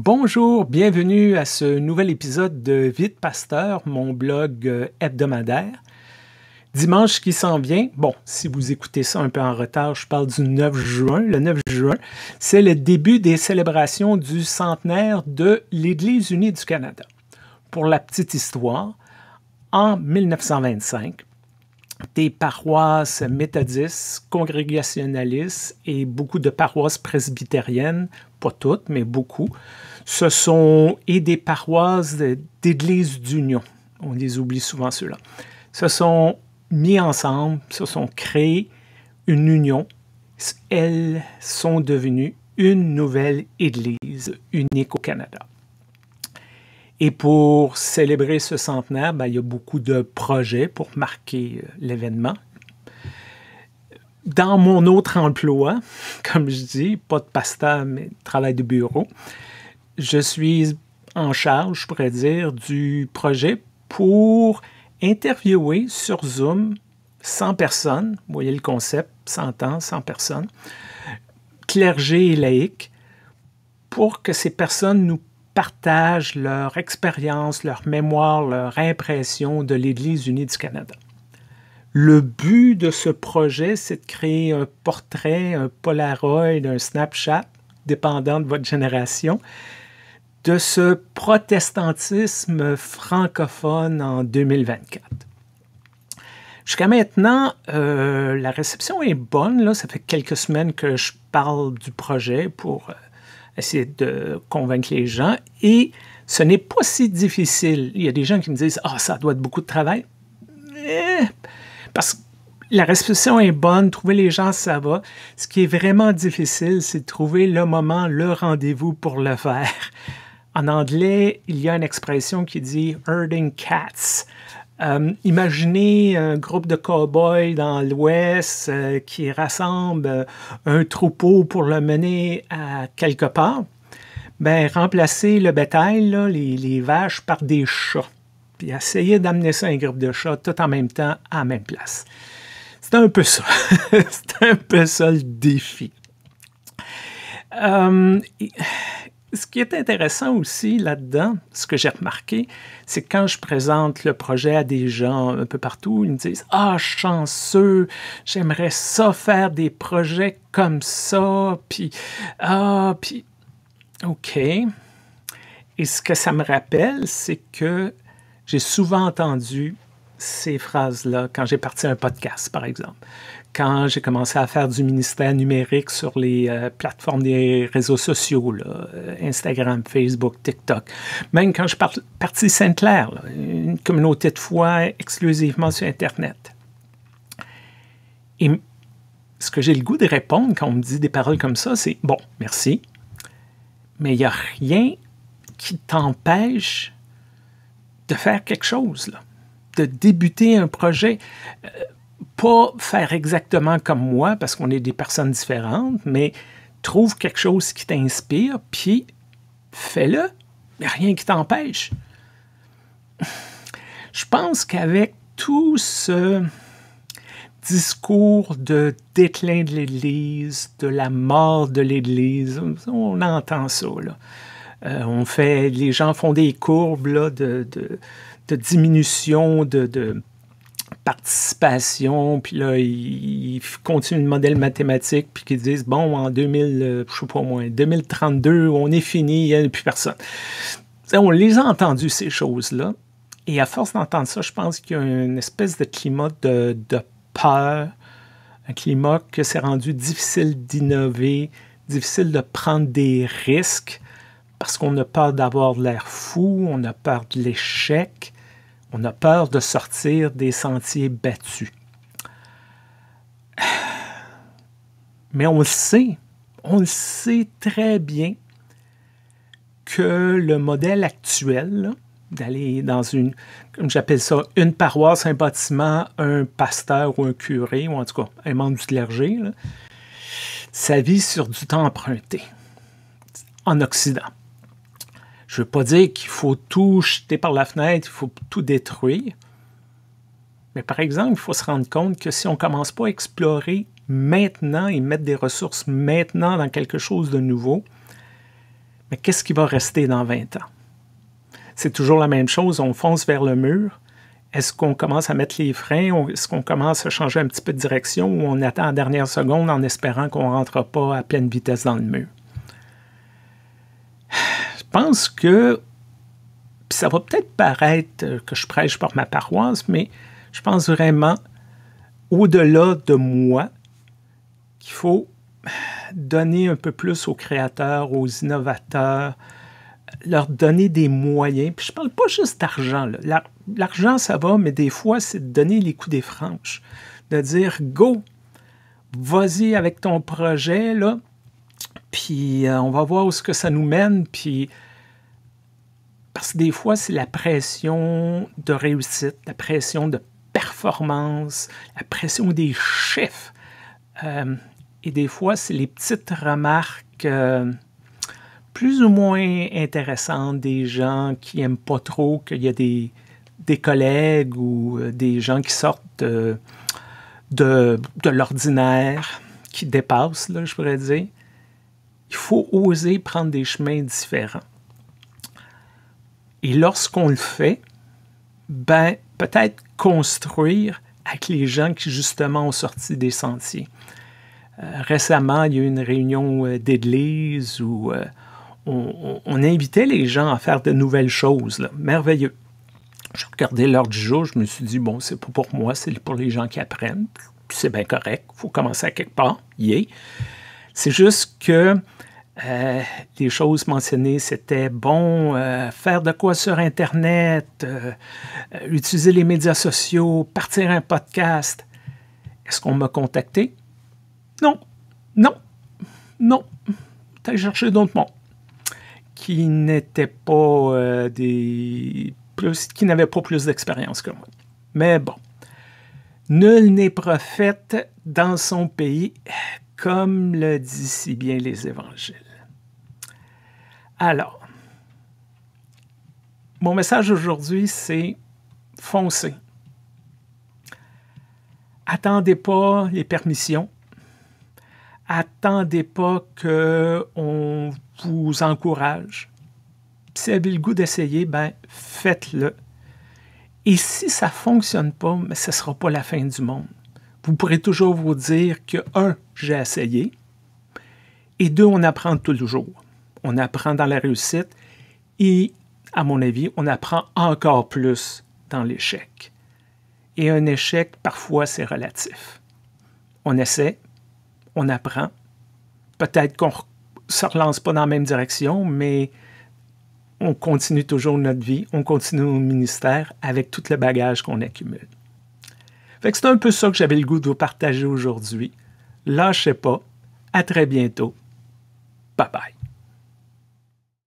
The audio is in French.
Bonjour, bienvenue à ce nouvel épisode de Vite Pasteur, mon blog euh, hebdomadaire. Dimanche qui s'en vient, bon, si vous écoutez ça un peu en retard, je parle du 9 juin. Le 9 juin, c'est le début des célébrations du centenaire de l'Église unie du Canada. Pour la petite histoire, en 1925, des paroisses méthodistes, congrégationalistes et beaucoup de paroisses presbytériennes, pas toutes, mais beaucoup. Ce sont et des paroisses d'églises d'union. On les oublie souvent ceux-là. Se sont mis ensemble, se sont créées une union. Elles sont devenues une nouvelle église unique au Canada. Et pour célébrer ce centenaire, ben, il y a beaucoup de projets pour marquer euh, l'événement. Dans mon autre emploi, comme je dis, pas de pasta, mais travail de bureau, je suis en charge, je pourrais dire, du projet pour interviewer sur Zoom 100 personnes, vous voyez le concept, 100 ans, 100 personnes, clergé et laïcs, pour que ces personnes nous partagent leur expérience, leur mémoire, leur impression de l'Église unie du Canada. Le but de ce projet, c'est de créer un portrait, un Polaroid, un Snapchat, dépendant de votre génération, de ce protestantisme francophone en 2024. Jusqu'à maintenant, euh, la réception est bonne. Là. Ça fait quelques semaines que je parle du projet pour euh, essayer de convaincre les gens. Et ce n'est pas si difficile. Il y a des gens qui me disent Ah, ça doit être beaucoup de travail. Eh, parce que la réception est bonne, trouver les gens, ça va. Ce qui est vraiment difficile, c'est de trouver le moment, le rendez-vous pour le faire. En anglais, il y a une expression qui dit herding cats. Euh, imaginez un groupe de cow-boys dans l'Ouest euh, qui rassemble euh, un troupeau pour le mener à quelque part. Ben, remplacez le bétail, les, vaches, par des chats. Puis essayez d'amener ça un groupe de chats tout en même temps à la même place. C'est un peu ça. C'est un peu ça le défi ce qui est intéressant aussi là-dedans, ce que j'ai remarqué, c'est quand je présente le projet à des gens un peu partout, ils me disent Ah, chanceux, j'aimerais ça faire des projets comme ça, puis Ah, puis OK. Et ce que ça me rappelle, c'est que j'ai souvent entendu ces phrases-là quand j'ai parti un podcast, par exemple. Quand j'ai commencé à faire du ministère numérique sur les euh, plateformes des réseaux sociaux, euh, Instagram, Facebook, TikTok. Même quand je suis parti Sainte-Claire, une communauté de foi exclusivement sur Internet. Et ce que j'ai le goût de répondre quand on me dit des paroles comme ça, c'est bon, merci, mais il n'y a rien qui t'empêche de faire quelque chose. Là de débuter un projet. Euh, pas faire exactement comme moi parce qu'on est des personnes différentes, mais trouve quelque chose qui t'inspire, puis fais-le. Il rien qui t'empêche. Je pense qu'avec tout ce discours de déclin de l'Église, de la mort de l'Église, on entend ça. Là. Euh, on fait, les gens font des courbes là, de, de diminution de, de participation, puis là, ils, continuent le modèle mathématique, puis qu'ils disent, bon, en 2000, euh, je sais pas moins, 2032, on est fini, il n'y a plus personne. On les a entendus, ces choses-là. Et à force d'entendre ça, je pense qu'il y a une espèce de climat de, de peur, un climat que c'est rendu difficile d'innover, difficile de prendre des risques, parce qu'on a peur d'avoir l'air fou, on a peur de l'échec. On a peur de sortir des sentiers battus. Mais on le sait, on le sait très bien que le modèle actuel, d'aller dans une, comme j'appelle ça, une paroisse, un bâtiment, un pasteur ou un curé, ou en tout cas un membre du clergé, ça vit sur du temps emprunté en Occident. Je ne veux pas dire qu'il faut tout jeter par la fenêtre, il faut tout détruire. Mais par exemple, il faut se rendre compte que si on ne commence pas à explorer maintenant et mettre des ressources maintenant dans quelque chose de nouveau, mais qu'est-ce qui va rester dans 20 ans? C'est toujours la même chose, on fonce vers le mur. Est-ce qu'on commence à mettre les freins? Est-ce qu'on commence à changer un petit peu de direction ou on attend la dernière seconde en espérant qu'on ne rentre pas à pleine vitesse dans le mur? Je pense que puis ça va peut-être paraître euh, que je prêche pour ma paroisse, mais je pense vraiment au-delà de moi qu'il faut donner un peu plus aux créateurs, aux innovateurs, leur donner des moyens. Puis je ne parle pas juste d'argent. L'argent, ça va, mais des fois, c'est de donner les coups des franches, de dire go, vas-y avec ton projet, là. Puis euh, on va voir où ce que ça nous mène. Puis parce que des fois, c'est la pression de réussite, la pression de performance, la pression des chiffres, euh, et des fois, c'est les petites remarques euh, plus ou moins intéressantes des gens qui n'aiment pas trop qu'il y a des, des collègues ou des gens qui sortent de, de, de l'ordinaire, qui dépassent, là, je pourrais dire. Il faut oser prendre des chemins différents. Et lorsqu'on le fait, ben, peut-être construire avec les gens qui justement ont sorti des sentiers. Euh, récemment, il y a eu une réunion euh, d'église où euh, on, invitait les gens à faire de nouvelles choses. Merveilleux. Je regardais l'heure du jour, je me suis dit, bon, c'est pas pour moi, c'est pour les gens qui apprennent. C'est bien correct, il faut commencer à quelque part. Yeah. C'est juste que euh, les choses mentionnées, c'était bon, euh, faire de quoi sur Internet, euh, utiliser les médias sociaux, partir un podcast. Est-ce qu'on m'a contacté? Non, non, non. T'as cherché d'autres mondes qui n'étaient pas des qui n'avaient pas plus d'expérience que moi. Mais bon, nul n'est prophète dans son pays comme le disent si bien les évangiles. Alors, mon message aujourd'hui, c'est foncez. Attendez pas les permissions. Attendez pas qu'on vous encourage. Si vous avez le goût d'essayer, ben faites-le. Et si ça ne fonctionne pas, mais ce ne sera pas la fin du monde vous pourrez toujours vous dire que, un, j'ai essayé, et deux, on apprend toujours. On apprend dans la réussite et, à mon avis, on apprend encore plus dans l'échec. Et un échec, parfois, c'est relatif. On essaie, on apprend. Peut-être qu'on ne se relance pas dans la même direction, mais on continue toujours notre vie, on continue au ministère avec tout le bagage qu'on accumule c'est un peu ça que j'avais le goût de vous partager aujourd'hui. Lâchez pas. À très bientôt. Bye bye.